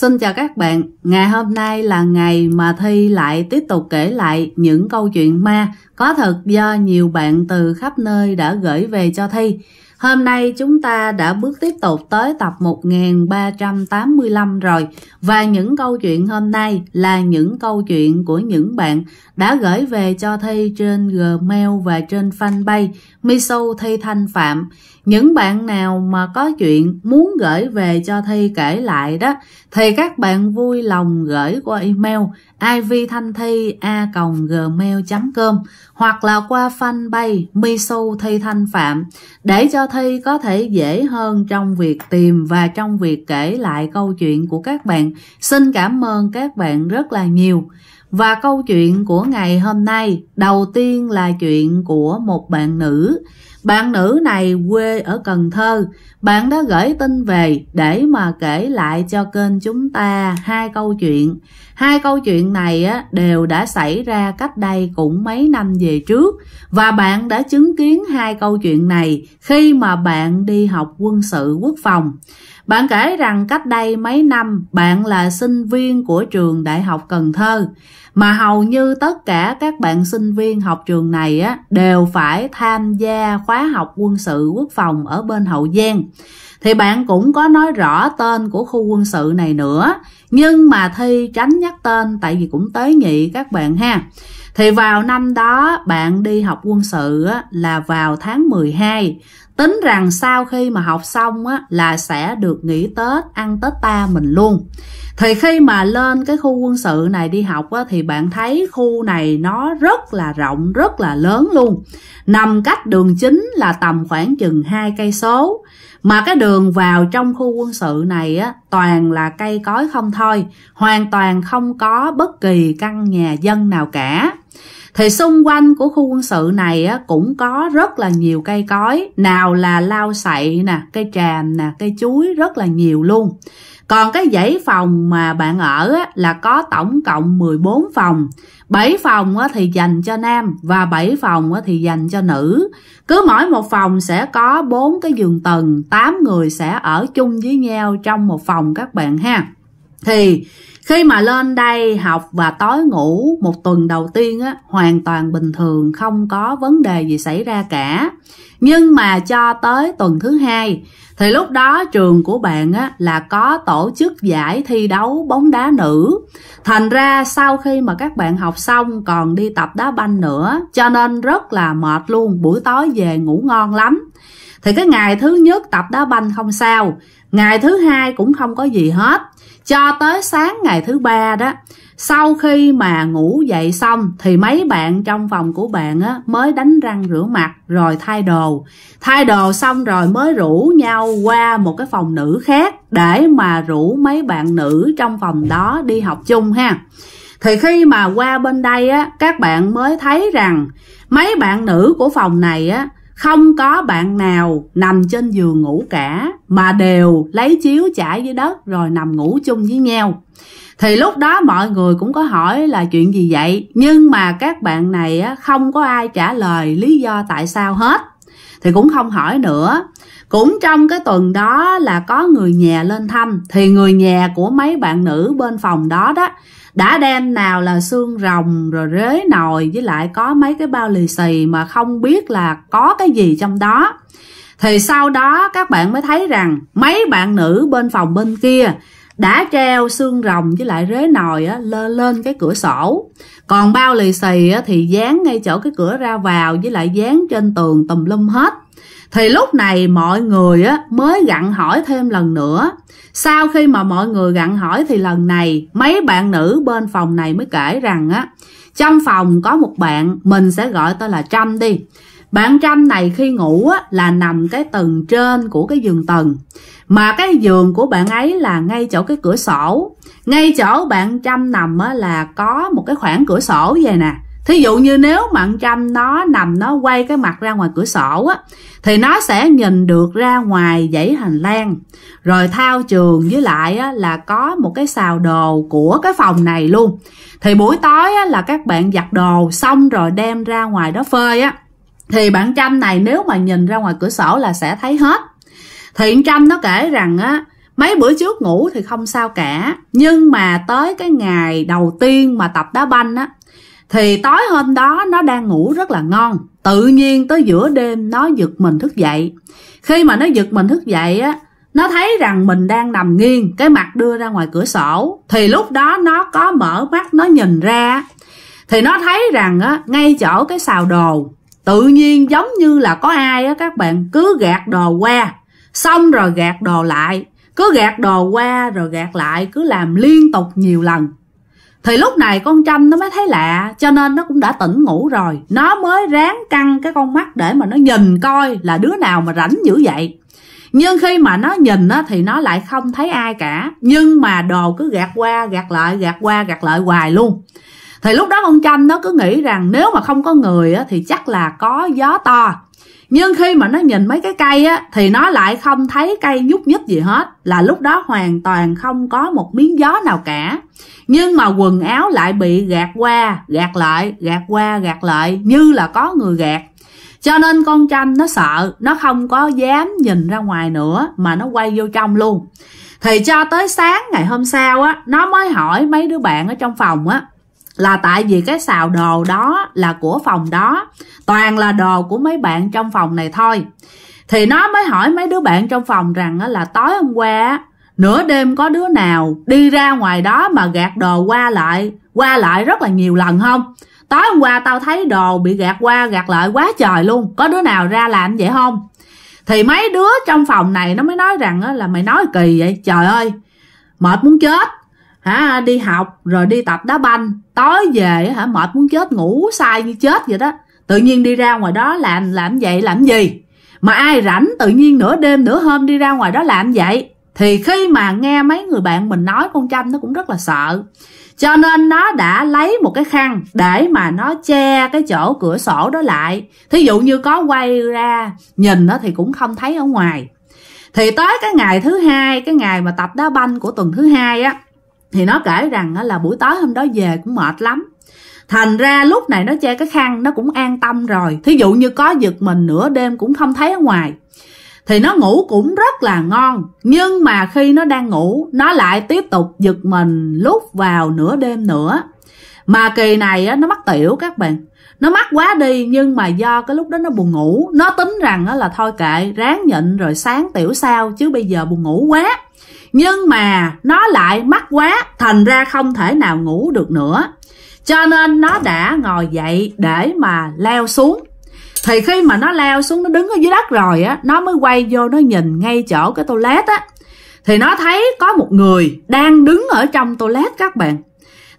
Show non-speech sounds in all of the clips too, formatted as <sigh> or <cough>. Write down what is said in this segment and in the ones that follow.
Xin chào các bạn, ngày hôm nay là ngày mà Thi lại tiếp tục kể lại những câu chuyện ma có thật do nhiều bạn từ khắp nơi đã gửi về cho Thi. Hôm nay chúng ta đã bước tiếp tục tới tập 1385 rồi và những câu chuyện hôm nay là những câu chuyện của những bạn đã gửi về cho Thi trên Gmail và trên fanpage Misu Thi Thanh Phạm. Những bạn nào mà có chuyện muốn gửi về cho Thi kể lại đó thì các bạn vui lòng gửi qua email ivthanhthia.gmail.com hoặc là qua phanh fanpage Miso thi Thanh Phạm để cho thi có thể dễ hơn trong việc tìm và trong việc kể lại câu chuyện của các bạn. Xin cảm ơn các bạn rất là nhiều. Và câu chuyện của ngày hôm nay đầu tiên là chuyện của một bạn nữ bạn nữ này quê ở Cần Thơ, bạn đã gửi tin về để mà kể lại cho kênh chúng ta hai câu chuyện. Hai câu chuyện này á, đều đã xảy ra cách đây cũng mấy năm về trước và bạn đã chứng kiến hai câu chuyện này khi mà bạn đi học quân sự quốc phòng. Bạn kể rằng cách đây mấy năm bạn là sinh viên của trường Đại học Cần Thơ mà hầu như tất cả các bạn sinh viên học trường này á, đều phải tham gia khóa học quân sự quốc phòng ở bên Hậu Giang. Thì bạn cũng có nói rõ tên của khu quân sự này nữa nhưng mà Thi tránh nhắc tên tại vì cũng tới nhị các bạn ha. Thì vào năm đó bạn đi học quân sự á, là vào tháng 12 tính rằng sau khi mà học xong á là sẽ được nghỉ tết ăn tết ta mình luôn thì khi mà lên cái khu quân sự này đi học á, thì bạn thấy khu này nó rất là rộng rất là lớn luôn nằm cách đường chính là tầm khoảng chừng hai cây số mà cái đường vào trong khu quân sự này á, toàn là cây cối không thôi hoàn toàn không có bất kỳ căn nhà dân nào cả thì xung quanh của khu quân sự này á, cũng có rất là nhiều cây cối nào là lau sậy nè cây tràm nè cây chuối rất là nhiều luôn còn cái dãy phòng mà bạn ở á, là có tổng cộng 14 phòng 7 phòng á, thì dành cho nam và 7 phòng á, thì dành cho nữ cứ mỗi một phòng sẽ có bốn cái giường tầng 8 người sẽ ở chung với nhau trong một phòng các bạn ha thì khi mà lên đây học và tối ngủ một tuần đầu tiên á, hoàn toàn bình thường, không có vấn đề gì xảy ra cả. Nhưng mà cho tới tuần thứ hai thì lúc đó trường của bạn á, là có tổ chức giải thi đấu bóng đá nữ. Thành ra sau khi mà các bạn học xong còn đi tập đá banh nữa cho nên rất là mệt luôn, buổi tối về ngủ ngon lắm. Thì cái ngày thứ nhất tập đá banh không sao, ngày thứ hai cũng không có gì hết cho tới sáng ngày thứ ba đó sau khi mà ngủ dậy xong thì mấy bạn trong phòng của bạn á, mới đánh răng rửa mặt rồi thay đồ thay đồ xong rồi mới rủ nhau qua một cái phòng nữ khác để mà rủ mấy bạn nữ trong phòng đó đi học chung ha thì khi mà qua bên đây á các bạn mới thấy rằng mấy bạn nữ của phòng này á không có bạn nào nằm trên giường ngủ cả mà đều lấy chiếu trải dưới đất rồi nằm ngủ chung với nhau thì lúc đó mọi người cũng có hỏi là chuyện gì vậy nhưng mà các bạn này không có ai trả lời lý do tại sao hết thì cũng không hỏi nữa cũng trong cái tuần đó là có người nhà lên thăm thì người nhà của mấy bạn nữ bên phòng đó đó đã đem nào là xương rồng rồi rế nồi với lại có mấy cái bao lì xì mà không biết là có cái gì trong đó thì sau đó các bạn mới thấy rằng mấy bạn nữ bên phòng bên kia đã treo xương rồng với lại rế nồi á, lên lên cái cửa sổ còn bao lì xì á, thì dán ngay chỗ cái cửa ra vào với lại dán trên tường tùm lum hết thì lúc này mọi người á, mới gặn hỏi thêm lần nữa sau khi mà mọi người gặn hỏi thì lần này mấy bạn nữ bên phòng này mới kể rằng á trong phòng có một bạn mình sẽ gọi tên là trâm đi bạn trâm này khi ngủ á, là nằm cái tầng trên của cái giường tầng mà cái giường của bạn ấy là ngay chỗ cái cửa sổ ngay chỗ bạn trâm nằm á, là có một cái khoảng cửa sổ vậy nè thí dụ như nếu mặn trăm nó nằm nó quay cái mặt ra ngoài cửa sổ á thì nó sẽ nhìn được ra ngoài dãy hành lang rồi thao trường với lại á, là có một cái xào đồ của cái phòng này luôn thì buổi tối á, là các bạn giặt đồ xong rồi đem ra ngoài đó phơi á thì bạn trăm này nếu mà nhìn ra ngoài cửa sổ là sẽ thấy hết thiện trăm nó kể rằng á mấy bữa trước ngủ thì không sao cả nhưng mà tới cái ngày đầu tiên mà tập đá banh á thì tối hôm đó nó đang ngủ rất là ngon Tự nhiên tới giữa đêm nó giật mình thức dậy Khi mà nó giật mình thức dậy á Nó thấy rằng mình đang nằm nghiêng Cái mặt đưa ra ngoài cửa sổ Thì lúc đó nó có mở mắt nó nhìn ra Thì nó thấy rằng á ngay chỗ cái xào đồ Tự nhiên giống như là có ai á các bạn cứ gạt đồ qua Xong rồi gạt đồ lại cứ gạt đồ qua rồi gạt lại cứ làm liên tục nhiều lần thì lúc này con tranh nó mới thấy lạ cho nên nó cũng đã tỉnh ngủ rồi nó mới ráng căng cái con mắt để mà nó nhìn coi là đứa nào mà rảnh dữ vậy nhưng khi mà nó nhìn á, thì nó lại không thấy ai cả nhưng mà đồ cứ gạt qua gạt lại gạt qua gạt lại hoài luôn thì lúc đó con tranh nó cứ nghĩ rằng nếu mà không có người á, thì chắc là có gió to nhưng khi mà nó nhìn mấy cái cây á thì nó lại không thấy cây nhúc nhích gì hết là lúc đó hoàn toàn không có một miếng gió nào cả nhưng mà quần áo lại bị gạt qua gạt lại gạt qua gạt lại như là có người gạt cho nên con tranh nó sợ nó không có dám nhìn ra ngoài nữa mà nó quay vô trong luôn thì cho tới sáng ngày hôm sau á nó mới hỏi mấy đứa bạn ở trong phòng á là tại vì cái xào đồ đó là của phòng đó toàn là đồ của mấy bạn trong phòng này thôi thì nó mới hỏi mấy đứa bạn trong phòng rằng là tối hôm qua nửa đêm có đứa nào đi ra ngoài đó mà gạt đồ qua lại qua lại rất là nhiều lần không tối hôm qua tao thấy đồ bị gạt qua gạt lại quá trời luôn có đứa nào ra làm vậy không thì mấy đứa trong phòng này nó mới nói rằng là mày nói kỳ vậy trời ơi mệt muốn chết hả đi học rồi đi tập đá banh tối về hả mệt muốn chết ngủ sai như chết vậy đó tự nhiên đi ra ngoài đó làm làm vậy làm gì mà ai rảnh tự nhiên nửa đêm nửa hôm đi ra ngoài đó làm vậy thì khi mà nghe mấy người bạn mình nói con chăm nó cũng rất là sợ cho nên nó đã lấy một cái khăn để mà nó che cái chỗ cửa sổ đó lại thí dụ như có quay ra nhìn nó thì cũng không thấy ở ngoài thì tới cái ngày thứ hai cái ngày mà tập đá banh của tuần thứ hai á thì nó kể rằng là buổi tối hôm đó về cũng mệt lắm thành ra lúc này nó che cái khăn nó cũng an tâm rồi thí dụ như có giật mình nửa đêm cũng không thấy ở ngoài thì nó ngủ cũng rất là ngon nhưng mà khi nó đang ngủ nó lại tiếp tục giật mình lúc vào nửa đêm nữa mà kỳ này nó mắc tiểu các bạn nó mắc quá đi nhưng mà do cái lúc đó nó buồn ngủ nó tính rằng là thôi kệ ráng nhịn rồi sáng tiểu sao chứ bây giờ buồn ngủ quá nhưng mà nó lại mắc quá thành ra không thể nào ngủ được nữa cho nên nó đã ngồi dậy để mà leo xuống thì khi mà nó leo xuống nó đứng ở dưới đất rồi á nó mới quay vô nó nhìn ngay chỗ cái toilet á thì nó thấy có một người đang đứng ở trong toilet các bạn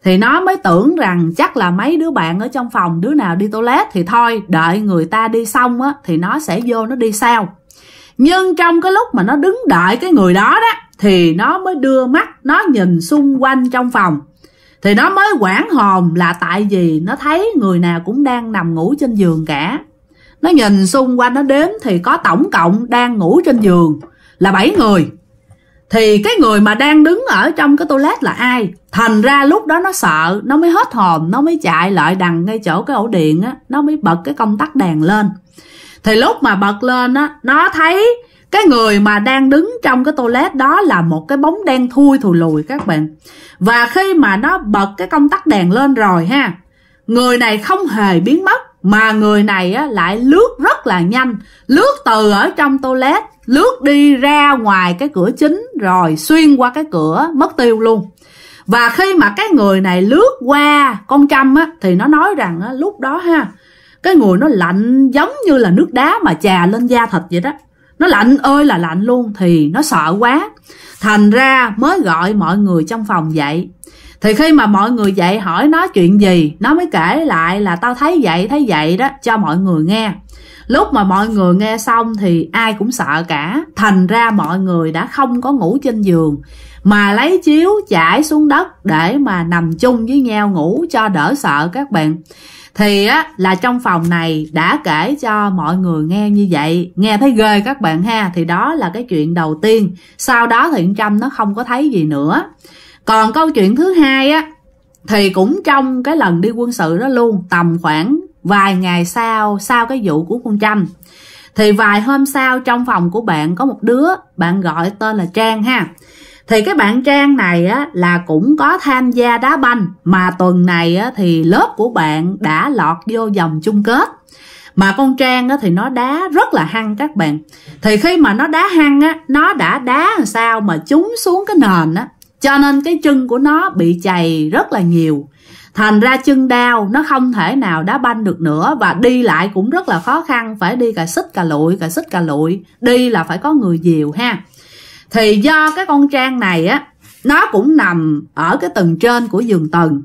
thì nó mới tưởng rằng chắc là mấy đứa bạn ở trong phòng đứa nào đi toilet thì thôi đợi người ta đi xong á thì nó sẽ vô nó đi sau nhưng trong cái lúc mà nó đứng đợi cái người đó đó thì nó mới đưa mắt nó nhìn xung quanh trong phòng thì nó mới quản hồn là tại vì nó thấy người nào cũng đang nằm ngủ trên giường cả nó nhìn xung quanh nó đếm thì có tổng cộng đang ngủ trên giường là 7 người thì cái người mà đang đứng ở trong cái toilet là ai thành ra lúc đó nó sợ nó mới hết hồn nó mới chạy lại đằng ngay chỗ cái ổ điện á nó mới bật cái công tắc đèn lên thì lúc mà bật lên á nó thấy cái người mà đang đứng trong cái toilet đó là một cái bóng đen thui thù lùi các bạn và khi mà nó bật cái công tắc đèn lên rồi ha người này không hề biến mất mà người này á, lại lướt rất là nhanh lướt từ ở trong toilet lướt đi ra ngoài cái cửa chính rồi xuyên qua cái cửa mất tiêu luôn và khi mà cái người này lướt qua con trâm á, thì nó nói rằng á, lúc đó ha cái người nó lạnh giống như là nước đá mà chà lên da thịt vậy đó nó lạnh ơi là lạnh luôn thì nó sợ quá thành ra mới gọi mọi người trong phòng dậy thì khi mà mọi người dậy hỏi nó chuyện gì nó mới kể lại là tao thấy vậy thấy vậy đó cho mọi người nghe lúc mà mọi người nghe xong thì ai cũng sợ cả thành ra mọi người đã không có ngủ trên giường mà lấy chiếu trải xuống đất để mà nằm chung với nhau ngủ cho đỡ sợ các bạn thì á là trong phòng này đã kể cho mọi người nghe như vậy nghe thấy ghê các bạn ha thì đó là cái chuyện đầu tiên sau đó thì trâm nó không có thấy gì nữa còn câu chuyện thứ hai á thì cũng trong cái lần đi quân sự đó luôn tầm khoảng vài ngày sau sau cái vụ của con trâm thì vài hôm sau trong phòng của bạn có một đứa bạn gọi tên là trang ha thì cái bạn trang này á, là cũng có tham gia đá banh mà tuần này á, thì lớp của bạn đã lọt vô vòng chung kết mà con trang á, thì nó đá rất là hăng các bạn thì khi mà nó đá hăng á, nó đã đá làm sao mà trúng xuống cái nền á cho nên cái chân của nó bị chày rất là nhiều thành ra chân đau nó không thể nào đá banh được nữa và đi lại cũng rất là khó khăn phải đi cà xích cà lụi cà xích cà lụi đi là phải có người dìu ha thì do cái con trang này á nó cũng nằm ở cái tầng trên của giường tầng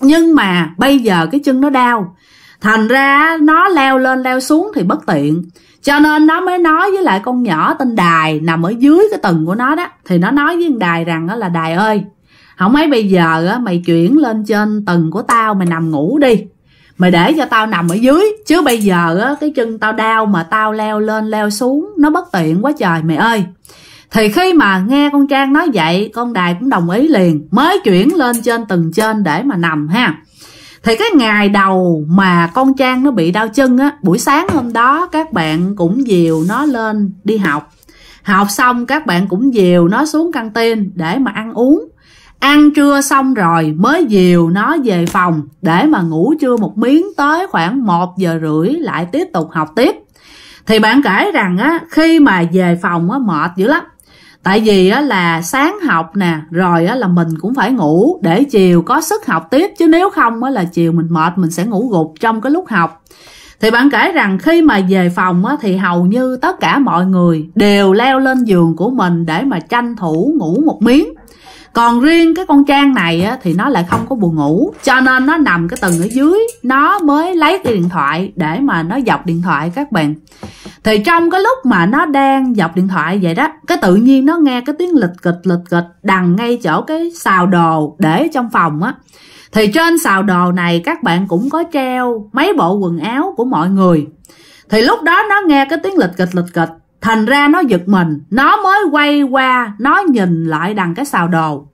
nhưng mà bây giờ cái chân nó đau thành ra nó leo lên leo xuống thì bất tiện cho nên nó mới nói với lại con nhỏ tên đài nằm ở dưới cái tầng của nó đó thì nó nói với đài rằng đó là đài ơi không mấy bây giờ á mày chuyển lên trên tầng của tao mày nằm ngủ đi mày để cho tao nằm ở dưới chứ bây giờ á cái chân tao đau mà tao leo lên leo xuống nó bất tiện quá trời mày ơi thì khi mà nghe con Trang nói vậy Con Đài cũng đồng ý liền Mới chuyển lên trên tầng trên để mà nằm ha Thì cái ngày đầu mà con Trang nó bị đau chân á Buổi sáng hôm đó các bạn cũng dìu nó lên đi học Học xong các bạn cũng dìu nó xuống căng tin để mà ăn uống Ăn trưa xong rồi mới dìu nó về phòng để mà ngủ trưa một miếng tới khoảng 1 giờ rưỡi lại tiếp tục học tiếp. Thì bạn kể rằng á, khi mà về phòng á, mệt dữ lắm tại vì á, là sáng học nè rồi á, là mình cũng phải ngủ để chiều có sức học tiếp chứ nếu không á, là chiều mình mệt mình sẽ ngủ gục trong cái lúc học thì bạn kể rằng khi mà về phòng á, thì hầu như tất cả mọi người đều leo lên giường của mình để mà tranh thủ ngủ một miếng còn riêng cái con trang này á, thì nó lại không có buồn ngủ cho nên nó nằm cái tầng ở dưới nó mới lấy cái điện thoại để mà nó dọc điện thoại các bạn thì trong cái lúc mà nó đang dọc điện thoại vậy đó cái tự nhiên nó nghe cái tiếng lịch kịch lịch kịch đằng ngay chỗ cái xào đồ để trong phòng á thì trên xào đồ này các bạn cũng có treo mấy bộ quần áo của mọi người thì lúc đó nó nghe cái tiếng lịch kịch lịch kịch Thành ra nó giật mình, nó mới quay qua, nó nhìn lại đằng cái xào đồ.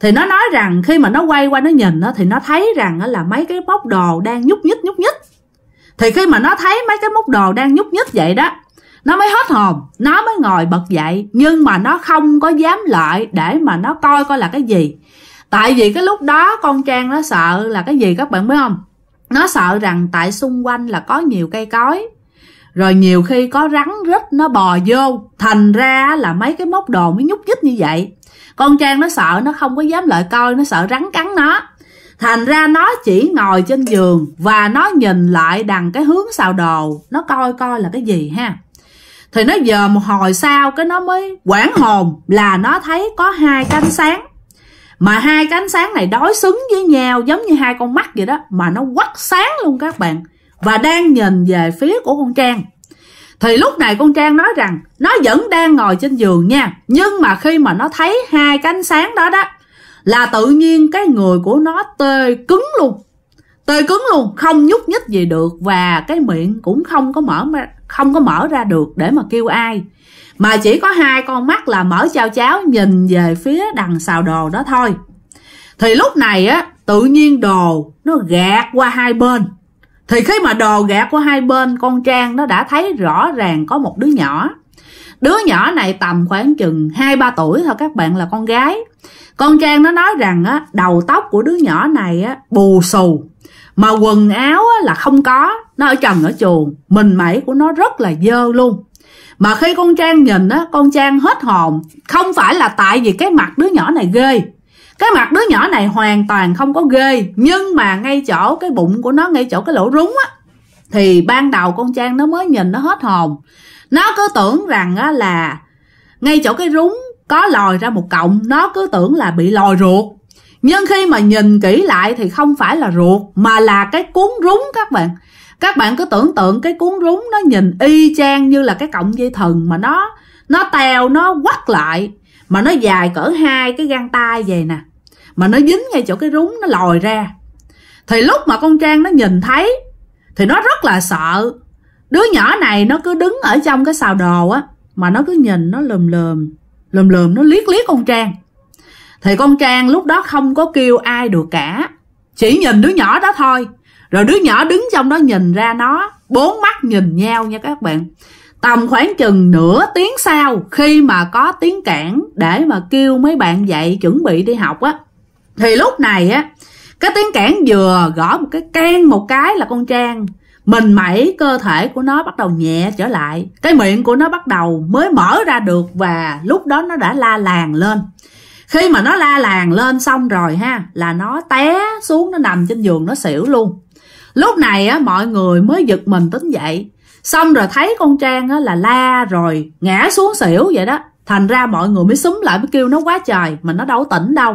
Thì nó nói rằng khi mà nó quay qua nó nhìn đó, thì nó thấy rằng là mấy cái móc đồ đang nhúc nhích nhúc nhích. Thì khi mà nó thấy mấy cái móc đồ đang nhúc nhích vậy đó, nó mới hết hồn, nó mới ngồi bật dậy nhưng mà nó không có dám lại để mà nó coi coi là cái gì. Tại vì cái lúc đó con Trang nó sợ là cái gì các bạn biết không? Nó sợ rằng tại xung quanh là có nhiều cây cối rồi nhiều khi có rắn rít nó bò vô thành ra là mấy cái móc đồ mới nhúc nhích như vậy con trang nó sợ nó không có dám lại coi nó sợ rắn cắn nó thành ra nó chỉ ngồi trên giường và nó nhìn lại đằng cái hướng xào đồ nó coi coi là cái gì ha thì nó giờ một hồi sau cái nó mới quảng hồn là nó thấy có hai cánh sáng mà hai cánh sáng này đối xứng với nhau giống như hai con mắt vậy đó mà nó quắt sáng luôn các bạn và đang nhìn về phía của con Trang. Thì lúc này con Trang nói rằng nó vẫn đang ngồi trên giường nha. Nhưng mà khi mà nó thấy hai cánh sáng đó đó là tự nhiên cái người của nó tê cứng luôn. Tê cứng luôn, không nhúc nhích gì được và cái miệng cũng không có mở không có mở ra được để mà kêu ai. Mà chỉ có hai con mắt là mở chao cháo nhìn về phía đằng xào đồ đó thôi. Thì lúc này á, tự nhiên đồ nó gạt qua hai bên thì khi mà đồ gạt của hai bên con Trang nó đã thấy rõ ràng có một đứa nhỏ Đứa nhỏ này tầm khoảng chừng hai ba tuổi thôi các bạn là con gái Con Trang nó nói rằng á, đầu tóc của đứa nhỏ này á, bù xù Mà quần áo á, là không có Nó ở trần ở chuồng Mình mẩy của nó rất là dơ luôn Mà khi con Trang nhìn á, con Trang hết hồn Không phải là tại vì cái mặt đứa nhỏ này ghê cái mặt đứa nhỏ này hoàn toàn không có ghê nhưng mà ngay chỗ cái bụng của nó ngay chỗ cái lỗ rúng á thì ban đầu con trang nó mới nhìn nó hết hồn nó cứ tưởng rằng á là ngay chỗ cái rúng có lòi ra một cọng nó cứ tưởng là bị lòi ruột nhưng khi mà nhìn kỹ lại thì không phải là ruột mà là cái cuốn rúng các bạn các bạn cứ tưởng tượng cái cuốn rúng nó nhìn y chang như là cái cọng dây thần mà nó nó teo nó quắt lại mà nó dài cỡ hai cái găng tay vậy nè mà nó dính ngay chỗ cái rúng nó lòi ra thì lúc mà con trang nó nhìn thấy thì nó rất là sợ đứa nhỏ này nó cứ đứng ở trong cái xào đồ á mà nó cứ nhìn nó lườm lườm lườm lườm nó liếc liếc con trang thì con trang lúc đó không có kêu ai được cả chỉ nhìn đứa nhỏ đó thôi rồi đứa nhỏ đứng trong đó nhìn ra nó bốn mắt nhìn nhau nha các bạn tầm khoảng chừng nửa tiếng sau khi mà có tiếng cản để mà kêu mấy bạn dậy chuẩn bị đi học á thì lúc này á cái tiếng cản vừa gõ một cái can một cái là con trang mình mẩy cơ thể của nó bắt đầu nhẹ trở lại cái miệng của nó bắt đầu mới mở ra được và lúc đó nó đã la làng lên khi mà nó la làng lên xong rồi ha là nó té xuống nó nằm trên giường nó xỉu luôn lúc này á mọi người mới giật mình tính dậy xong rồi thấy con trang á là la rồi ngã xuống xỉu vậy đó thành ra mọi người mới súng lại mới kêu nó quá trời mà nó đâu tỉnh đâu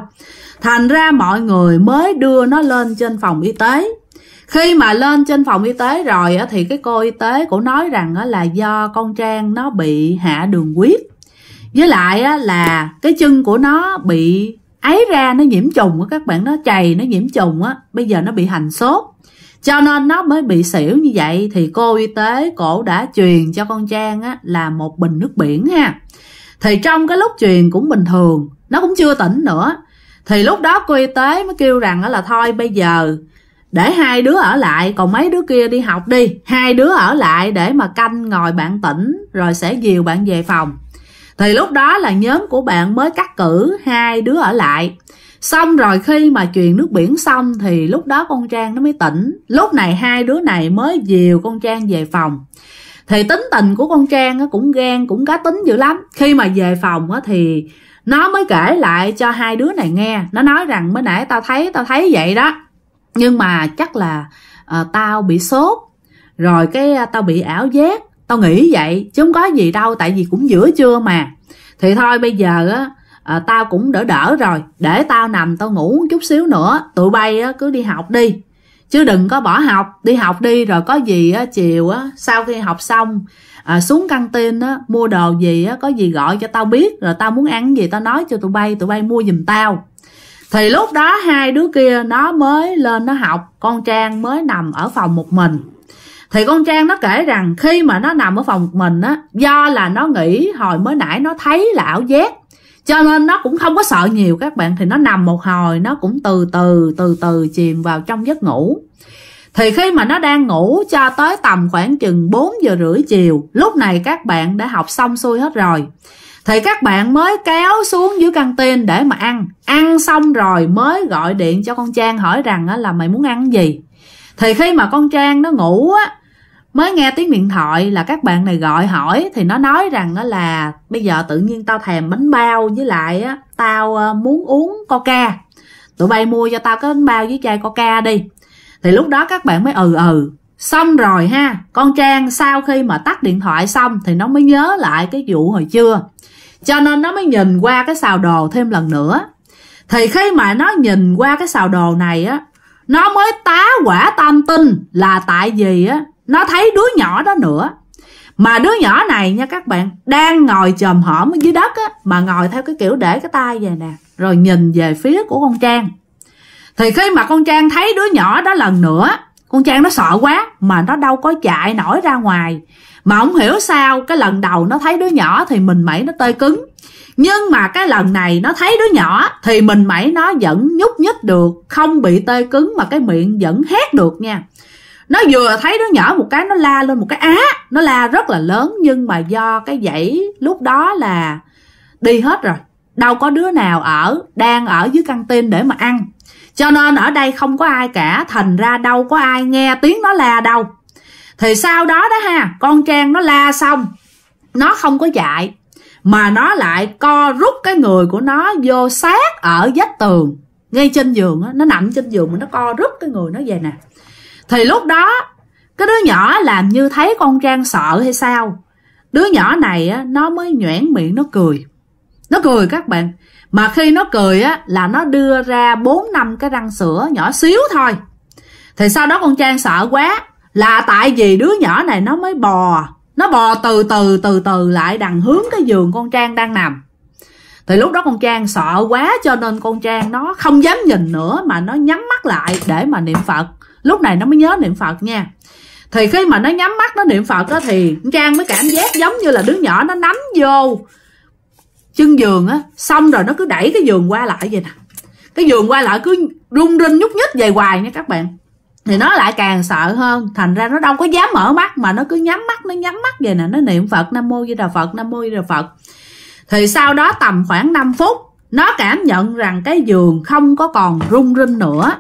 thành ra mọi người mới đưa nó lên trên phòng y tế khi mà lên trên phòng y tế rồi thì cái cô y tế cũng nói rằng là do con trang nó bị hạ đường huyết với lại là cái chân của nó bị ấy ra nó nhiễm trùng các bạn nó chày nó nhiễm trùng á bây giờ nó bị hành sốt cho nên nó mới bị xỉu như vậy thì cô y tế cổ đã truyền cho con trang á là một bình nước biển ha thì trong cái lúc truyền cũng bình thường nó cũng chưa tỉnh nữa thì lúc đó cô y tế mới kêu rằng là thôi bây giờ để hai đứa ở lại còn mấy đứa kia đi học đi hai đứa ở lại để mà canh ngồi bạn tỉnh rồi sẽ dìu bạn về phòng thì lúc đó là nhóm của bạn mới cắt cử hai đứa ở lại xong rồi khi mà chuyện nước biển xong thì lúc đó con trang nó mới tỉnh lúc này hai đứa này mới dìu con trang về phòng thì tính tình của con trang cũng gan cũng cá tính dữ lắm khi mà về phòng thì nó mới kể lại cho hai đứa này nghe nó nói rằng mới nãy tao thấy tao thấy vậy đó nhưng mà chắc là à, tao bị sốt rồi cái tao bị ảo giác tao nghĩ vậy chứ không có gì đâu tại vì cũng giữa trưa mà thì thôi bây giờ á à, tao cũng đỡ đỡ rồi để tao nằm tao ngủ chút xíu nữa tụi bay á, cứ đi học đi chứ đừng có bỏ học đi học đi rồi có gì á chiều á sau khi học xong à, xuống căng tin á mua đồ gì á có gì gọi cho tao biết rồi tao muốn ăn gì tao nói cho tụi bay tụi bay mua giùm tao thì lúc đó hai đứa kia nó mới lên nó học con trang mới nằm ở phòng một mình thì con trang nó kể rằng khi mà nó nằm ở phòng một mình á do là nó nghĩ hồi mới nãy nó thấy là ảo giác cho nên nó cũng không có sợ nhiều các bạn thì nó nằm một hồi nó cũng từ từ từ từ chìm vào trong giấc ngủ thì khi mà nó đang ngủ cho tới tầm khoảng chừng 4 giờ rưỡi chiều lúc này các bạn đã học xong xuôi hết rồi thì các bạn mới kéo xuống dưới căng tin để mà ăn ăn xong rồi mới gọi điện cho con trang hỏi rằng là mày muốn ăn gì thì khi mà con trang nó ngủ á mới nghe tiếng điện thoại là các bạn này gọi hỏi thì nó nói rằng đó là bây giờ tự nhiên tao thèm bánh bao với lại á tao ờ, muốn uống coca tụi bay mua cho tao cái bánh bao với chai coca đi thì lúc đó các bạn mới ừ ừ xong rồi ha con trang sau khi mà tắt điện thoại xong thì nó mới nhớ lại cái vụ hồi chưa cho nên nó mới nhìn qua cái xào đồ thêm lần nữa thì khi mà nó nhìn qua cái xào đồ này á nó mới tá quả tam tin là tại vì á nó thấy đứa nhỏ đó nữa mà đứa nhỏ này nha các bạn đang ngồi chòm hõm dưới đất á, mà ngồi theo cái kiểu để cái tay về nè rồi nhìn về phía của con trang thì khi mà con trang thấy đứa nhỏ đó lần nữa con trang nó sợ quá mà nó đâu có chạy nổi ra ngoài mà không hiểu sao cái lần đầu nó thấy đứa nhỏ thì mình mẩy nó tơi cứng nhưng mà cái lần này nó thấy đứa nhỏ thì mình mẩy nó vẫn nhúc nhích được không bị tê cứng mà cái miệng vẫn hét được nha nó vừa thấy đứa nhỏ một cái nó la lên một cái á nó la rất là lớn nhưng mà do cái dãy lúc đó là đi hết rồi đâu có đứa nào ở đang ở dưới căng tin để mà ăn cho nên ở đây không có ai cả thành ra đâu có ai nghe tiếng nó la đâu thì sau đó đó ha con trang nó la xong nó không có chạy mà nó lại co rút cái người của nó vô sát ở vách tường ngay trên giường đó, nó nằm trên giường mà nó co rút cái người nó về nè thì lúc đó Cái đứa nhỏ làm như thấy con Trang sợ hay sao Đứa nhỏ này á, Nó mới nhoảng miệng nó cười Nó cười các bạn Mà khi nó cười á, là nó đưa ra bốn năm cái răng sữa nhỏ xíu thôi Thì sau đó con Trang sợ quá Là tại vì đứa nhỏ này nó mới bò Nó bò từ từ từ từ lại đằng hướng cái giường con Trang đang nằm thì lúc đó con trang sợ quá cho nên con trang nó không dám nhìn nữa mà nó nhắm mắt lại để mà niệm phật lúc này nó mới nhớ niệm phật nha thì khi mà nó nhắm mắt nó niệm phật á thì trang mới cảm giác giống như là đứa nhỏ nó nắm vô chân giường á xong rồi nó cứ đẩy cái giường qua lại vậy nè cái giường qua lại cứ rung rinh nhúc nhích về hoài nha các bạn thì nó lại càng sợ hơn thành ra nó đâu có dám mở mắt mà nó cứ nhắm mắt nó nhắm mắt về nè nó niệm phật nam mô di đà phật nam mô di đà phật thì sau đó tầm khoảng 5 phút nó cảm nhận rằng cái giường không có còn rung rinh nữa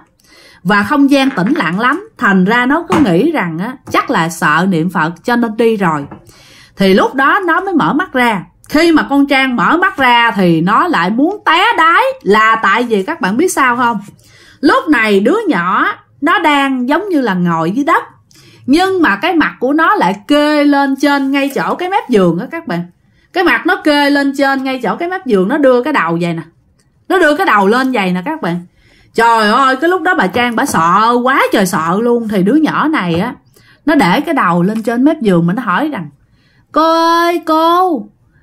và không gian tĩnh lặng lắm thành ra nó cứ nghĩ rằng á, chắc là sợ niệm phật cho nên đi rồi thì lúc đó nó mới mở mắt ra khi mà con trang mở mắt ra thì nó lại muốn té đái là tại vì các bạn biết sao không lúc này đứa nhỏ nó đang giống như là ngồi dưới đất nhưng mà cái mặt của nó lại kê lên trên ngay chỗ cái mép giường á các bạn cái mặt nó kê lên trên ngay chỗ cái mép giường nó đưa cái đầu vậy nè nó đưa cái đầu lên vậy nè các bạn trời ơi cái lúc đó bà trang bà sợ quá trời sợ luôn thì đứa nhỏ này á nó để cái đầu lên trên mép giường mà nó hỏi rằng cô ơi cô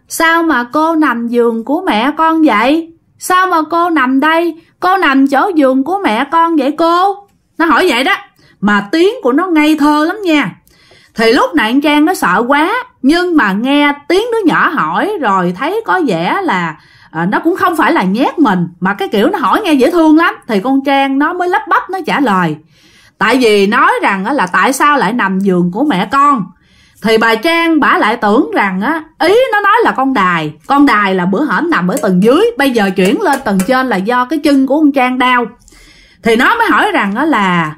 sao mà cô nằm giường của mẹ con vậy sao mà cô nằm đây cô nằm chỗ giường của mẹ con vậy cô nó hỏi vậy đó mà tiếng của nó ngây thơ lắm nha thì lúc này trang nó sợ quá nhưng mà nghe tiếng đứa nhỏ hỏi rồi thấy có vẻ là à, nó cũng không phải là nhét mình mà cái kiểu nó hỏi nghe dễ thương lắm thì con trang nó mới lắp bắp nó trả lời tại vì nói rằng là tại sao lại nằm giường của mẹ con thì bà trang bả lại tưởng rằng á ý nó nói là con đài con đài là bữa hổm nằm ở tầng dưới bây giờ chuyển lên tầng trên là do cái chân của con trang đau thì nó mới hỏi rằng á là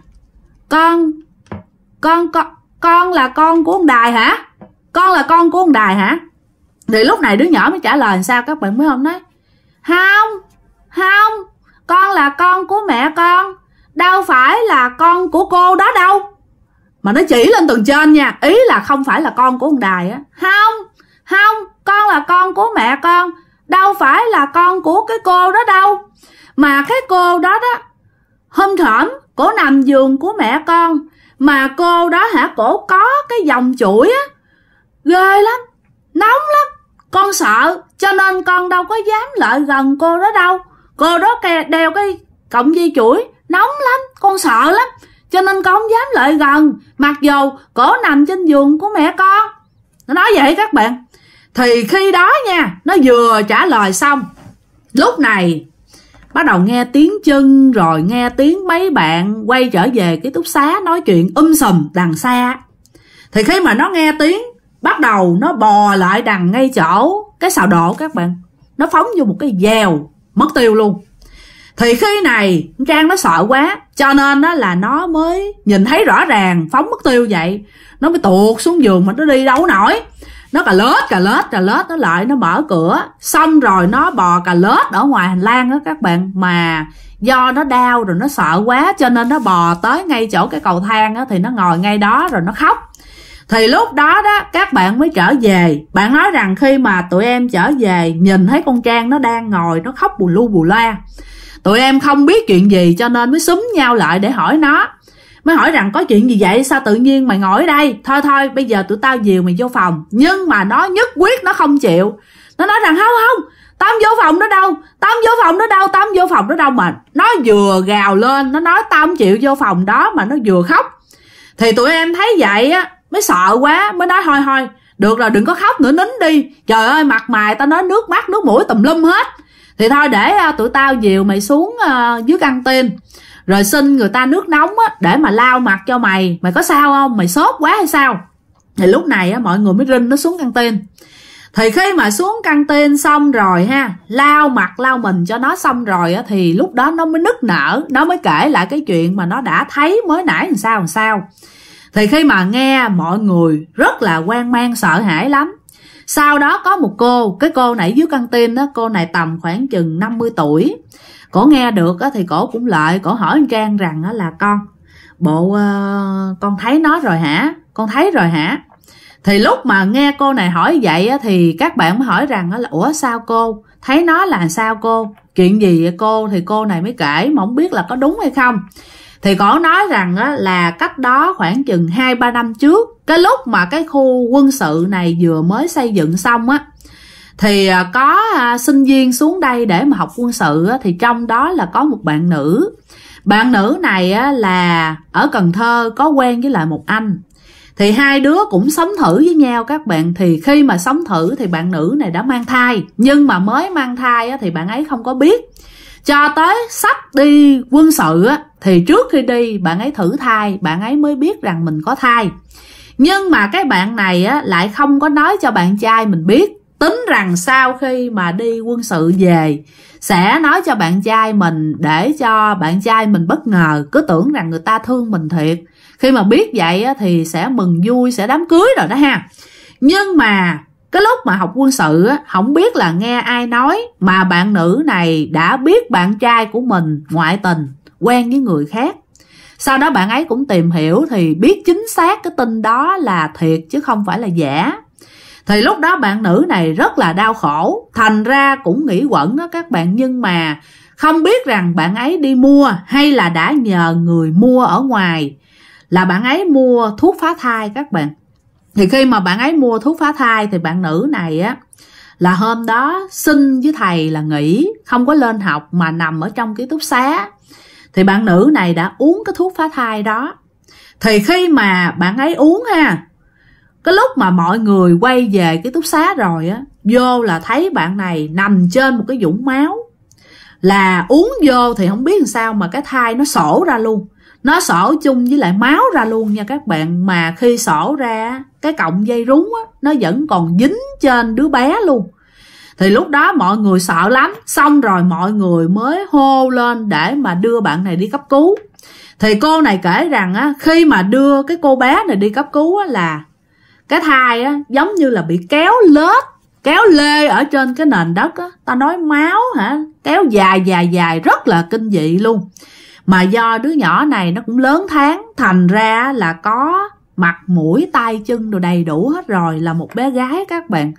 con con con con là con của con đài hả con là con của con đài hả thì lúc này đứa nhỏ mới trả lời sao các bạn mới không nói không không con là con của mẹ con đâu phải là con của cô đó đâu mà nó chỉ lên tầng trên nha ý là không phải là con của ông đài á không không con là con của mẹ con đâu phải là con của cái cô đó đâu mà cái cô đó đó hôm thỏm cổ nằm giường của mẹ con mà cô đó hả cổ có cái dòng chuỗi á ghê lắm nóng lắm con sợ cho nên con đâu có dám lại gần cô đó đâu cô đó đeo cái cọng dây chuỗi nóng lắm con sợ lắm cho nên con không dám lại gần mặc dù cổ nằm trên giường của mẹ con nó nói vậy các bạn thì khi đó nha nó vừa trả lời xong lúc này bắt đầu nghe tiếng chân rồi nghe tiếng mấy bạn quay trở về cái túc xá nói chuyện um sùm đằng xa thì khi mà nó nghe tiếng bắt đầu nó bò lại đằng ngay chỗ cái xào đổ các bạn nó phóng vô một cái dèo mất tiêu luôn thì khi này trang nó sợ quá cho nên đó là nó mới nhìn thấy rõ ràng phóng mất tiêu vậy nó mới tuột xuống giường mà nó đi đâu nổi nó cà lết cà lết cà lết nó lại nó mở cửa xong rồi nó bò cà lết ở ngoài hành lang đó các bạn mà do nó đau rồi nó sợ quá cho nên nó bò tới ngay chỗ cái cầu thang á thì nó ngồi ngay đó rồi nó khóc thì lúc đó đó các bạn mới trở về bạn nói rằng khi mà tụi em trở về nhìn thấy con trang nó đang ngồi nó khóc bù lu bù loa tụi em không biết chuyện gì cho nên mới súng nhau lại để hỏi nó mới hỏi rằng có chuyện gì vậy sao tự nhiên mày ngồi ở đây thôi thôi bây giờ tụi tao dìu mày vô phòng nhưng mà nó nhất quyết nó không chịu nó nói rằng không không tao không vô phòng nó đâu tao không vô phòng nó đâu tao không vô phòng nó đâu mà nó vừa gào lên nó nói tao không chịu vô phòng đó mà nó vừa khóc thì tụi em thấy vậy á mới sợ quá mới nói thôi thôi được rồi đừng có khóc nữa nín đi trời ơi mặt mày tao nói nước mắt nước mũi tùm lum hết thì thôi để ờ, tụi tao dìu mày xuống ờ, dưới căng tin rồi xin người ta nước nóng á để mà lau mặt cho mày mày có sao không mày sốt quá hay sao thì lúc này á mọi người mới rinh nó xuống căng tin thì khi mà xuống căng tin xong rồi ha lau mặt lau mình cho nó xong rồi á thì lúc đó nó mới nức nở nó mới kể lại cái chuyện mà nó đã thấy mới nãy làm sao làm sao thì khi mà nghe mọi người rất là quan mang sợ hãi lắm. Sau đó có một cô, cái cô nãy dưới căng tin đó, cô này tầm khoảng chừng 50 tuổi. Cổ nghe được đó, thì cổ cũng lợi, cổ hỏi anh Trang rằng đó là con, bộ ờ, con thấy nó rồi hả? Con thấy rồi hả? Thì lúc mà nghe cô này hỏi vậy thì các bạn mới hỏi rằng là Ủa sao cô? Thấy nó là sao cô? Chuyện gì vậy cô? Thì cô này mới kể mà không biết là có đúng hay không thì có nói rằng á, là cách đó khoảng chừng 2-3 năm trước cái lúc mà cái khu quân sự này vừa mới xây dựng xong á thì à, có à, sinh viên xuống đây để mà học quân sự á, thì trong đó là có một bạn nữ bạn nữ này á, là ở Cần Thơ có quen với lại một anh thì hai đứa cũng sống thử với nhau các bạn thì khi mà sống thử thì bạn nữ này đã mang thai nhưng mà mới mang thai á, thì bạn ấy không có biết cho tới sắp đi quân sự á thì trước khi đi bạn ấy thử thai bạn ấy mới biết rằng mình có thai nhưng mà cái bạn này á lại không có nói cho bạn trai mình biết tính rằng sau khi mà đi quân sự về sẽ nói cho bạn trai mình để cho bạn trai mình bất ngờ cứ tưởng rằng người ta thương mình thiệt khi mà biết vậy á, thì sẽ mừng vui sẽ đám cưới rồi đó ha nhưng mà cái lúc mà học quân sự á không biết là nghe ai nói mà bạn nữ này đã biết bạn trai của mình ngoại tình quen với người khác sau đó bạn ấy cũng tìm hiểu thì biết chính xác cái tin đó là thiệt chứ không phải là giả thì lúc đó bạn nữ này rất là đau khổ thành ra cũng nghĩ quẩn đó các bạn nhưng mà không biết rằng bạn ấy đi mua hay là đã nhờ người mua ở ngoài là bạn ấy mua thuốc phá thai các bạn thì khi mà bạn ấy mua thuốc phá thai thì bạn nữ này á là hôm đó xin với thầy là nghỉ không có lên học mà nằm ở trong ký túc xá thì bạn nữ này đã uống cái thuốc phá thai đó thì khi mà bạn ấy uống ha cái lúc mà mọi người quay về cái túc xá rồi á vô là thấy bạn này nằm trên một cái vũng máu là uống vô thì không biết làm sao mà cái thai nó sổ ra luôn nó sổ chung với lại máu ra luôn nha các bạn mà khi sổ ra cái cọng dây rúng á, nó vẫn còn dính trên đứa bé luôn thì lúc đó mọi người sợ lắm xong rồi mọi người mới hô lên để mà đưa bạn này đi cấp cứu thì cô này kể rằng á, khi mà đưa cái cô bé này đi cấp cứu á, là cái thai á, giống như là bị kéo lết kéo lê ở trên cái nền đất á ta nói máu hả kéo dài dài dài rất là kinh dị luôn mà do đứa nhỏ này nó cũng lớn tháng thành ra là có mặt mũi tay chân đồ đầy đủ hết rồi là một bé gái các bạn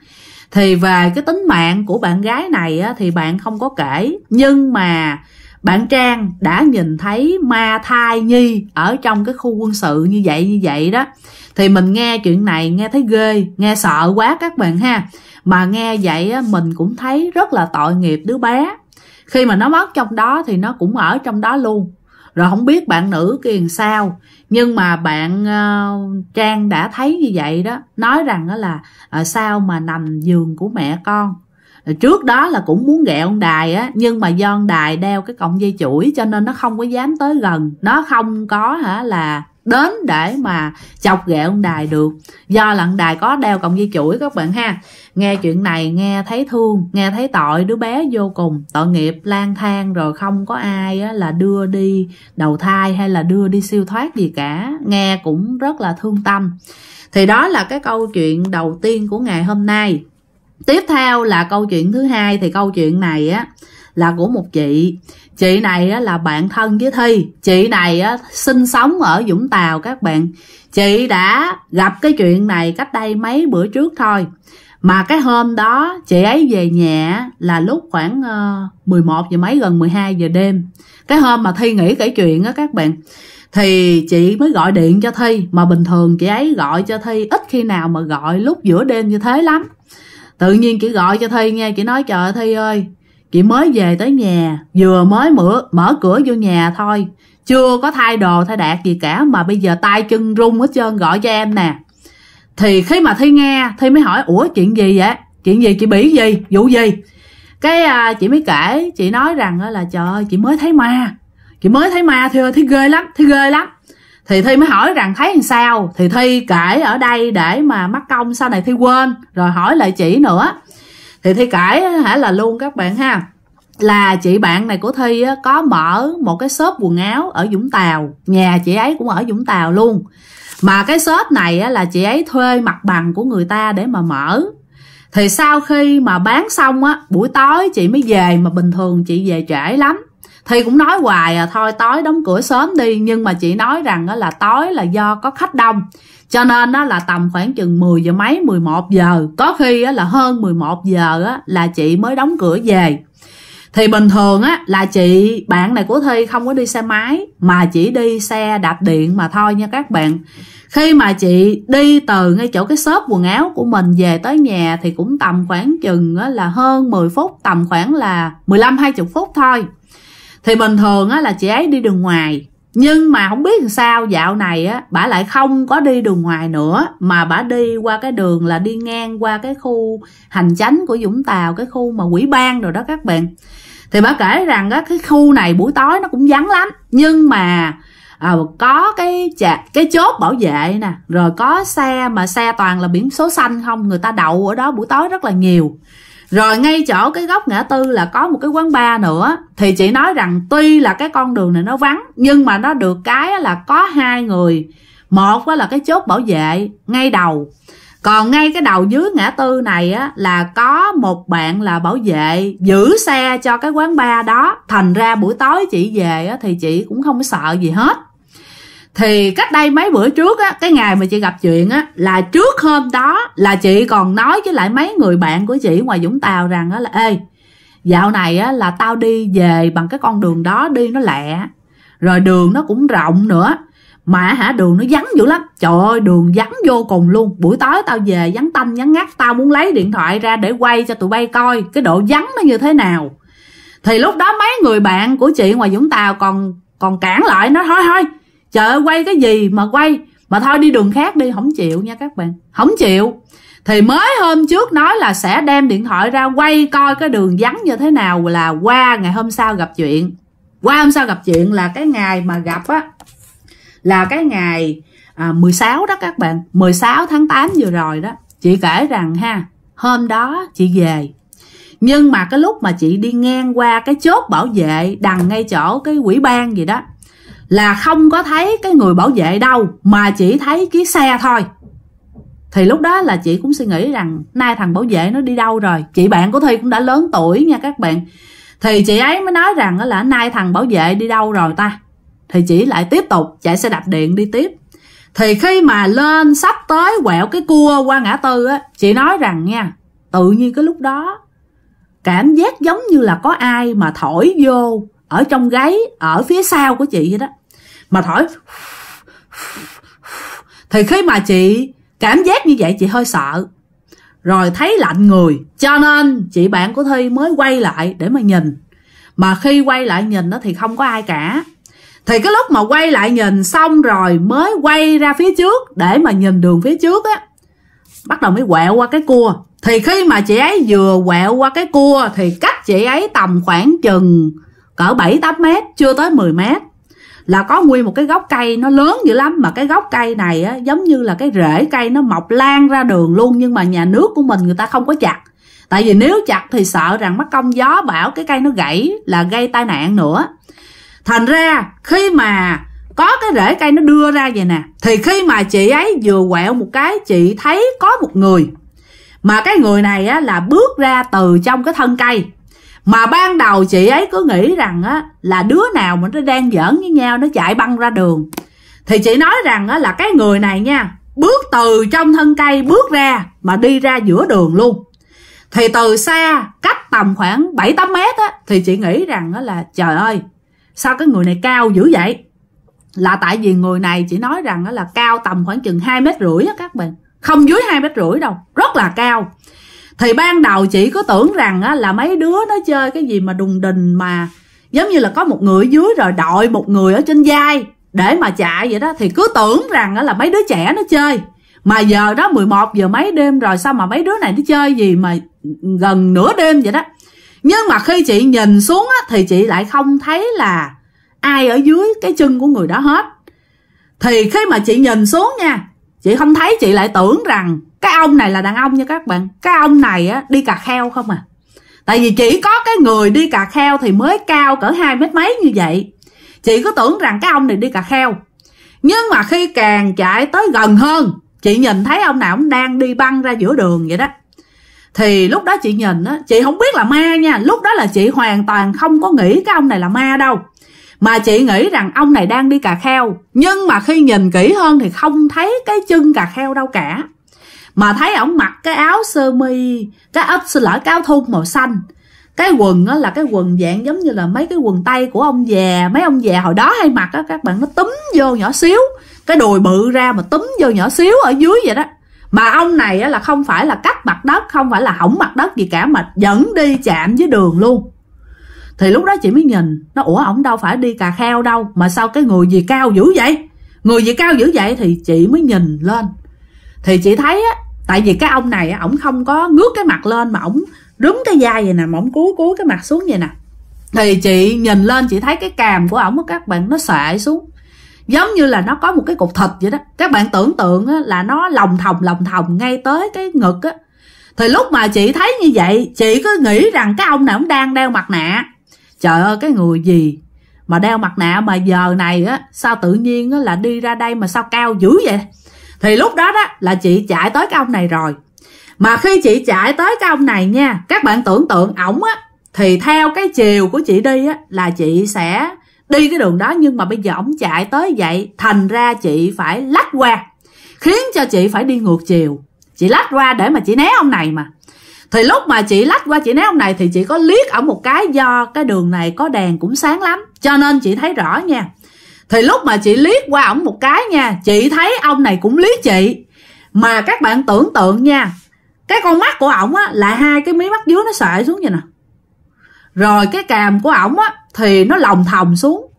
thì về cái tính mạng của bạn gái này á, thì bạn không có kể nhưng mà bạn trang đã nhìn thấy ma thai nhi ở trong cái khu quân sự như vậy như vậy đó thì mình nghe chuyện này nghe thấy ghê nghe sợ quá các bạn ha mà nghe vậy á, mình cũng thấy rất là tội nghiệp đứa bé khi mà nó mất trong đó thì nó cũng ở trong đó luôn rồi không biết bạn nữ kia sao nhưng mà bạn uh, trang đã thấy như vậy đó nói rằng đó là uh, sao mà nằm giường của mẹ con trước đó là cũng muốn ghẹ ông đài á nhưng mà do ông đài đeo cái cọng dây chuỗi cho nên nó không có dám tới gần nó không có hả là đến để mà chọc ghẹo ông đài được do lận đài có đeo cộng dây chuỗi các bạn ha nghe chuyện này nghe thấy thương nghe thấy tội đứa bé vô cùng tội nghiệp lang thang rồi không có ai á, là đưa đi đầu thai hay là đưa đi siêu thoát gì cả nghe cũng rất là thương tâm thì đó là cái câu chuyện đầu tiên của ngày hôm nay tiếp theo là câu chuyện thứ hai thì câu chuyện này á là của một chị chị này á, là bạn thân với thi chị này á, sinh sống ở vũng tàu các bạn chị đã gặp cái chuyện này cách đây mấy bữa trước thôi mà cái hôm đó chị ấy về nhà là lúc khoảng uh, ờ, 11 giờ mấy gần 12 giờ đêm cái hôm mà thi nghĩ kể chuyện á các bạn thì chị mới gọi điện cho thi mà bình thường chị ấy gọi cho thi ít khi nào mà gọi lúc giữa đêm như thế lắm tự nhiên chị gọi cho thi nghe chị nói trời thi ơi Chị mới về tới nhà, vừa mới mở, mở cửa vô nhà thôi. Chưa có thay đồ thay đạt gì cả mà bây giờ tay chân rung hết trơn gọi cho em nè. Thì khi mà Thi nghe, Thi mới hỏi, ủa chuyện gì vậy? Chuyện gì chị bị gì? Vụ gì? Cái à, chị mới kể, chị nói rằng là trời ơi, chị mới thấy ma. Chị mới thấy ma Thi thấy ghê lắm, thấy ghê lắm thì thi mới hỏi rằng thấy làm sao thì thi kể ở đây để mà mắc công sau này thi quên rồi hỏi lại chị nữa thì thi cãi hả là luôn các bạn ha là chị bạn này của thi có mở một cái shop quần áo ở vũng tàu nhà chị ấy cũng ở vũng tàu luôn mà cái shop này là chị ấy thuê mặt bằng của người ta để mà mở thì sau khi mà bán xong á buổi tối chị mới về mà bình thường chị về trễ lắm thì cũng nói hoài à thôi tối đóng cửa sớm đi nhưng mà chị nói rằng á, là tối là do có khách đông cho nên á, là tầm khoảng chừng 10 giờ mấy 11 giờ có khi á, là hơn 11 giờ á, là chị mới đóng cửa về thì bình thường á là chị bạn này của thi không có đi xe máy mà chỉ đi xe đạp điện mà thôi nha các bạn khi mà chị đi từ ngay chỗ cái shop quần áo của mình về tới nhà thì cũng tầm khoảng chừng là hơn 10 phút tầm khoảng là 15 20 phút thôi thì bình thường á là chị ấy đi đường ngoài nhưng mà không biết sao dạo này á bà lại không có đi đường ngoài nữa mà bà đi qua cái đường là đi ngang qua cái khu hành chánh của vũng tàu cái khu mà quỹ ban rồi đó các bạn thì bà kể rằng á cái khu này buổi tối nó cũng vắng lắm nhưng mà à, có cái chà, cái chốt bảo vệ nè rồi có xe mà xe toàn là biển số xanh không người ta đậu ở đó buổi tối rất là nhiều rồi ngay chỗ cái góc ngã tư là có một cái quán bar nữa thì chị nói rằng tuy là cái con đường này nó vắng nhưng mà nó được cái là có hai người một là cái chốt bảo vệ ngay đầu còn ngay cái đầu dưới ngã tư này á là có một bạn là bảo vệ giữ xe cho cái quán bar đó thành ra buổi tối chị về á thì chị cũng không sợ gì hết thì cách đây mấy bữa trước á cái ngày mà chị gặp chuyện á là trước hôm đó là chị còn nói với lại mấy người bạn của chị ngoài vũng tàu rằng á là ê dạo này á là tao đi về bằng cái con đường đó đi nó lẹ rồi đường nó cũng rộng nữa mà hả đường nó vắng dữ lắm trời ơi đường vắng vô cùng luôn buổi tối tao về vắng tanh vắng ngắt tao muốn lấy điện thoại ra để quay cho tụi bay coi cái độ vắng nó như thế nào thì lúc đó mấy người bạn của chị ngoài vũng tàu còn còn cản lại nó thôi thôi trời ơi quay cái gì mà quay mà thôi đi đường khác đi không chịu nha các bạn không chịu thì mới hôm trước nói là sẽ đem điện thoại ra quay coi cái đường vắng như thế nào là qua ngày hôm sau gặp chuyện qua hôm sau gặp chuyện là cái ngày mà gặp á là cái ngày à, 16 đó các bạn 16 tháng 8 vừa rồi đó chị kể rằng ha hôm đó chị về nhưng mà cái lúc mà chị đi ngang qua cái chốt bảo vệ đằng ngay chỗ cái quỹ ban gì đó là không có thấy cái người bảo vệ đâu mà chỉ thấy cái xe thôi thì lúc đó là chị cũng suy nghĩ rằng nay thằng bảo vệ nó đi đâu rồi chị bạn của thi cũng đã lớn tuổi nha các bạn thì chị ấy mới nói rằng là nay thằng bảo vệ đi đâu rồi ta thì chị lại tiếp tục chạy xe đạp điện đi tiếp thì khi mà lên sắp tới quẹo cái cua qua ngã tư á chị nói rằng nha tự nhiên cái lúc đó cảm giác giống như là có ai mà thổi vô ở trong gáy ở phía sau của chị vậy đó mà thổi thì khi mà chị cảm giác như vậy chị hơi sợ rồi thấy lạnh người cho nên chị bạn của thi mới quay lại để mà nhìn mà khi quay lại nhìn đó thì không có ai cả thì cái lúc mà quay lại nhìn xong rồi mới quay ra phía trước để mà nhìn đường phía trước á bắt đầu mới quẹo qua cái cua thì khi mà chị ấy vừa quẹo qua cái cua thì cách chị ấy tầm khoảng chừng cỡ 7 8 mét chưa tới 10 mét là có nguyên một cái gốc cây nó lớn dữ lắm mà cái gốc cây này á, giống như là cái rễ cây nó mọc lan ra đường luôn nhưng mà nhà nước của mình người ta không có chặt tại vì nếu chặt thì sợ rằng mất công gió bão cái cây nó gãy là gây tai nạn nữa thành ra khi mà có cái rễ cây nó đưa ra vậy nè thì khi mà chị ấy vừa quẹo một cái chị thấy có một người mà cái người này á, là bước ra từ trong cái thân cây mà ban đầu chị ấy cứ nghĩ rằng á là đứa nào mà nó đang giỡn với nhau nó chạy băng ra đường thì chị nói rằng á là cái người này nha bước từ trong thân cây bước ra mà đi ra giữa đường luôn thì từ xa cách tầm khoảng 7 8 mét á thì chị nghĩ rằng á là trời ơi sao cái người này cao dữ vậy là tại vì người này chị nói rằng á là cao tầm khoảng chừng hai mét rưỡi á các bạn không dưới hai mét rưỡi đâu rất là cao thì ban đầu chị có tưởng rằng á, là mấy đứa nó chơi cái gì mà đùng đình mà giống như là có một người ở dưới rồi đội một người ở trên vai để mà chạy vậy đó thì cứ tưởng rằng á, là mấy đứa trẻ nó chơi mà giờ đó 11 giờ mấy đêm rồi sao mà mấy đứa này nó chơi gì mà gần nửa đêm vậy đó nhưng mà khi chị nhìn xuống á, thì chị lại không thấy là ai ở dưới cái chân của người đó hết thì khi mà chị nhìn xuống nha chị không thấy chị lại tưởng rằng cái ông này là đàn ông nha các bạn cái ông này á đi cà kheo không à tại vì chỉ có cái người đi cà kheo thì mới cao cỡ hai mét mấy như vậy chị cứ tưởng rằng cái ông này đi cà kheo nhưng mà khi càng chạy tới gần hơn chị nhìn thấy ông nào cũng đang đi băng ra giữa đường vậy đó thì lúc đó chị nhìn á chị không biết là ma nha lúc đó là chị hoàn toàn không có nghĩ cái ông này là ma đâu mà chị nghĩ rằng ông này đang đi cà kheo nhưng mà khi nhìn kỹ hơn thì không thấy cái chân cà kheo đâu cả mà thấy ổng mặc cái áo sơ mi cái áo xin lỗi cái áo thun màu xanh cái quần á là cái quần dạng giống như là mấy cái quần tây của ông già mấy ông già hồi đó hay mặc á các bạn nó túm vô nhỏ xíu cái đùi bự ra mà túm vô nhỏ xíu ở dưới vậy đó mà ông này á là không phải là cắt mặt đất không phải là hỏng mặt đất gì cả mà vẫn đi chạm với đường luôn thì lúc đó chị mới nhìn nó ủa ổng đâu phải đi cà kheo đâu mà sao cái người gì cao dữ vậy người gì cao dữ vậy thì chị mới nhìn lên thì chị thấy á tại vì cái ông này ổng không có ngước cái mặt lên mà ổng rúm cái vai vậy nè mà ổng cúi cúi cái mặt xuống vậy nè thì chị nhìn lên chị thấy cái càm của ổng các bạn nó xệ xuống giống như là nó có một cái cục thịt vậy đó các bạn tưởng tượng là nó lòng thòng lòng thòng ngay tới cái ngực á thì lúc mà chị thấy như vậy chị cứ nghĩ rằng cái ông này ổng đang đeo mặt nạ trời ơi cái người gì mà đeo mặt nạ mà giờ này á sao tự nhiên á là đi ra đây mà sao cao dữ vậy thì lúc đó đó là chị chạy tới cái ông này rồi mà khi chị chạy tới cái ông này nha các bạn tưởng tượng ổng á thì theo cái chiều của chị đi á là chị sẽ đi cái đường đó nhưng mà bây giờ ổng chạy tới vậy thành ra chị phải lách qua khiến cho chị phải đi ngược chiều chị lách qua để mà chị né ông này mà thì lúc mà chị lách qua chị né ông này thì chị có liếc ở một cái do cái đường này có đèn cũng sáng lắm cho nên chị thấy rõ nha thì lúc mà chị liếc qua ổng một cái nha chị thấy ông này cũng liếc chị mà các bạn tưởng tượng nha cái con mắt của ổng á là hai cái mí mắt dưới nó sệ xuống vậy nè rồi cái càm của ổng á thì nó lòng thòng xuống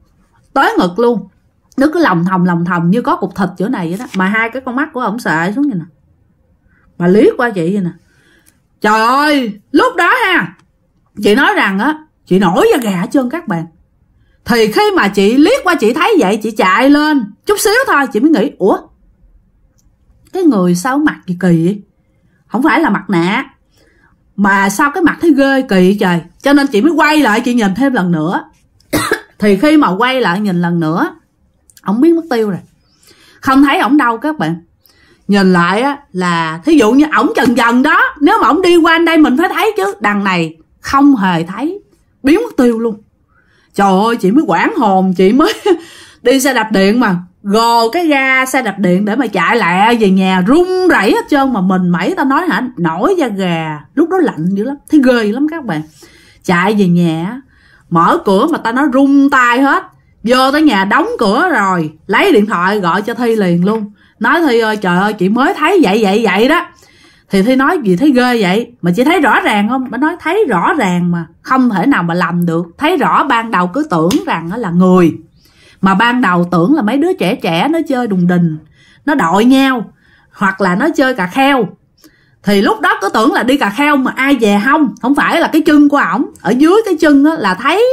tới ngực luôn nó cứ lòng thòng lòng thòng như có cục thịt chỗ này vậy đó mà hai cái con mắt của ổng sệ xuống vậy nè mà liếc qua chị vậy nè trời ơi lúc đó ha chị nói rằng á chị nổi da gà hết trơn các bạn thì khi mà chị liếc qua chị thấy vậy Chị chạy lên Chút xíu thôi chị mới nghĩ Ủa Cái người sao mặt gì kỳ vậy Không phải là mặt nạ Mà sao cái mặt thấy ghê kỳ trời Cho nên chị mới quay lại chị nhìn thêm lần nữa <coughs> Thì khi mà quay lại nhìn lần nữa Ông biết mất tiêu rồi Không thấy ổng đâu các bạn Nhìn lại á là Thí dụ như ổng dần dần đó Nếu mà ổng đi qua đây mình phải thấy chứ Đằng này không hề thấy Biến mất tiêu luôn trời ơi chị mới quản hồn chị mới <laughs> đi xe đạp điện mà gồ cái ga xe đạp điện để mà chạy lẹ về nhà run rẩy hết trơn mà mình mẩy tao nói hả nổi da gà lúc đó lạnh dữ lắm thấy ghê lắm các bạn chạy về nhà mở cửa mà tao nói run tay hết vô tới nhà đóng cửa rồi lấy điện thoại gọi cho thi liền luôn nói thi ơi trời ơi chị mới thấy vậy vậy vậy đó thì thi nói gì thấy ghê vậy mà chỉ thấy rõ ràng không bà nói thấy rõ ràng mà không thể nào mà làm được thấy rõ ban đầu cứ tưởng rằng là người mà ban đầu tưởng là mấy đứa trẻ trẻ nó chơi đùng đình nó đội nhau hoặc là nó chơi cà kheo thì lúc đó cứ tưởng là đi cà kheo mà ai về không không phải là cái chân của ổng ở dưới cái chân á là thấy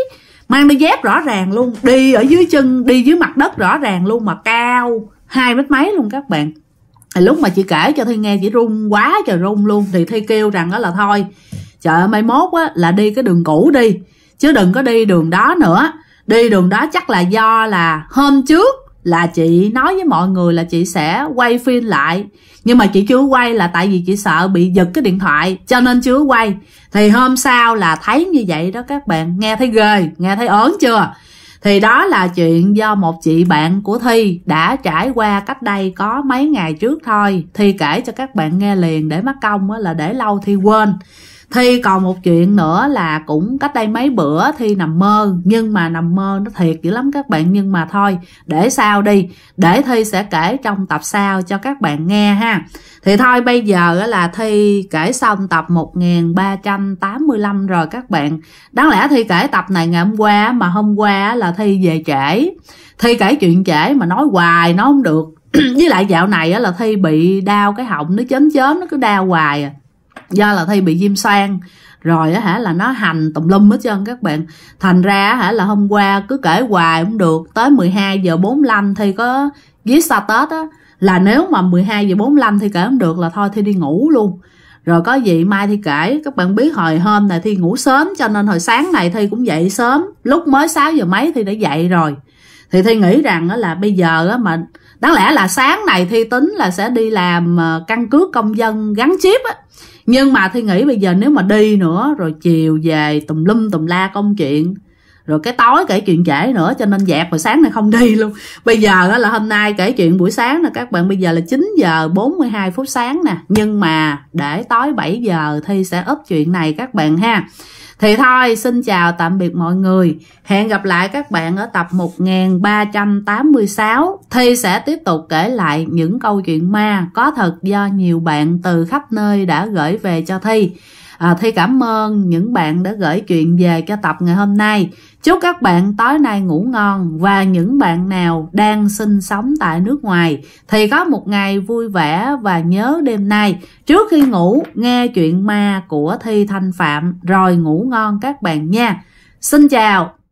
mang đôi dép rõ ràng luôn đi ở dưới chân đi dưới mặt đất rõ ràng luôn mà cao hai mét mấy luôn các bạn lúc mà chị kể cho thi nghe chị run quá trời run luôn thì thi kêu rằng đó là thôi chợ mai mốt á là đi cái đường cũ đi chứ đừng có đi đường đó nữa đi đường đó chắc là do là hôm trước là chị nói với mọi người là chị sẽ quay phim lại nhưng mà chị chưa quay là tại vì chị sợ bị giật cái điện thoại cho nên chưa quay thì hôm sau là thấy như vậy đó các bạn nghe thấy ghê nghe thấy ớn chưa thì đó là chuyện do một chị bạn của Thi đã trải qua cách đây có mấy ngày trước thôi. Thi kể cho các bạn nghe liền để mất công là để lâu Thi quên. Thi còn một chuyện nữa là cũng cách đây mấy bữa Thi nằm mơ Nhưng mà nằm mơ nó thiệt dữ lắm các bạn Nhưng mà thôi để sao đi Để Thi sẽ kể trong tập sau cho các bạn nghe ha Thì thôi bây giờ là Thi kể xong tập 1385 rồi các bạn Đáng lẽ Thi kể tập này ngày hôm qua Mà hôm qua là Thi về trễ Thi kể chuyện trễ mà nói hoài nó không được <clears throat> Với lại dạo này là Thi bị đau cái họng nó chớm chớm nó cứ đau hoài à do là thi bị diêm sang rồi á hả là nó hành tùm lum hết trơn các bạn thành ra hả là hôm qua cứ kể hoài cũng được tới 12 giờ 45 thi có viết sa tết á là nếu mà 12 giờ 45 thi kể không được là thôi thi đi ngủ luôn rồi có gì mai thi kể các bạn biết hồi hôm này thi ngủ sớm cho nên hồi sáng này thi cũng dậy sớm lúc mới 6 giờ mấy thi đã dậy rồi thì thi nghĩ rằng là bây giờ á mà đáng lẽ là sáng này thi tính là sẽ đi làm ờ, căn cước công dân gắn chip á nhưng mà thi nghĩ bây giờ nếu mà đi nữa rồi chiều về tùm lum tùm la công chuyện rồi cái tối kể chuyện trễ nữa cho nên dẹp rồi sáng này không đi luôn bây giờ đó là hôm nay kể chuyện buổi sáng nè các bạn bây giờ là 9 giờ 42 phút sáng nè nhưng mà để tối 7 giờ thi sẽ ấp chuyện này các bạn ha thì thôi, xin chào tạm biệt mọi người. Hẹn gặp lại các bạn ở tập 1386. Thi sẽ tiếp tục kể lại những câu chuyện ma có thật do nhiều bạn từ khắp nơi đã gửi về cho Thi. À, Thi cảm ơn những bạn đã gửi chuyện về cho tập ngày hôm nay. Chúc các bạn tối nay ngủ ngon và những bạn nào đang sinh sống tại nước ngoài thì có một ngày vui vẻ và nhớ đêm nay trước khi ngủ nghe chuyện ma của Thi Thanh Phạm rồi ngủ ngon các bạn nha. Xin chào!